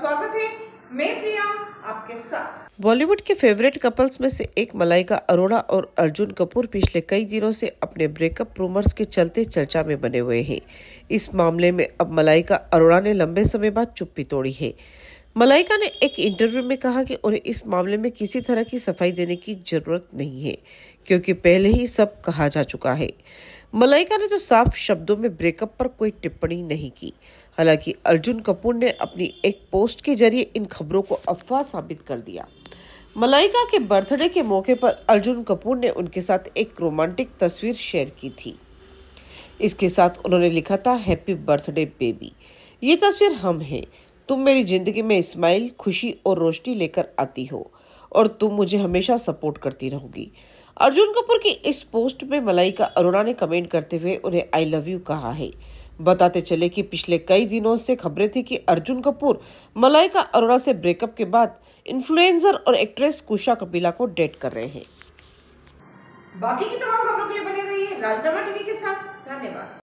स्वागत है मैं प्रिया आपके साथ बॉलीवुड के फेवरेट कपल्स में से एक मलाइका अरोड़ा और अर्जुन कपूर पिछले कई दिनों से अपने ब्रेकअप रूमर्स के चलते चर्चा में बने हुए हैं इस मामले में अब मलाइका अरोड़ा ने लंबे समय बाद चुप्पी तोड़ी है मलाइका ने एक इंटरव्यू में कहा कि उन्हें इस मामले में किसी तरह की सफाई देने की जरूरत नहीं है क्योंकि पहले ही सब कहा जा चुका है मलाइका ने तो साफ शब्दों में ब्रेकअप पर कोई टिप्पणी नहीं की हालांकि अर्जुन कपूर ने अपनी एक पोस्ट के जरिए इन खबरों को अफवाह साबित कर दिया मलाइका के बर्थडे के मौके पर अर्जुन कपूर ने उनके साथ एक रोमांटिक तस्वीर शेयर की थी इसके साथ उन्होंने लिखा था हैप्पी बर्थडे बेबी ये तस्वीर हम हैं तुम मेरी ज़िंदगी में इस्माइल खुशी और रोशनी लेकर आती हो और तुम मुझे हमेशा सपोर्ट करती रहोगी अर्जुन कपूर की इस पोस्ट में मलाइका अरोड़ा ने कमेंट करते हुए उन्हें आई लव यू कहा है बताते चले कि पिछले कई दिनों से खबरें थी कि अर्जुन कपूर मलाइका अरोड़ा से ब्रेकअप के बाद इन्फ्लुएंसर और एक्ट्रेस कुशा कपिला को डेट कर रहे हैं बाकी की तमाम खबरों के लिए बने रहिए राजनामा टीवी के साथ धन्यवाद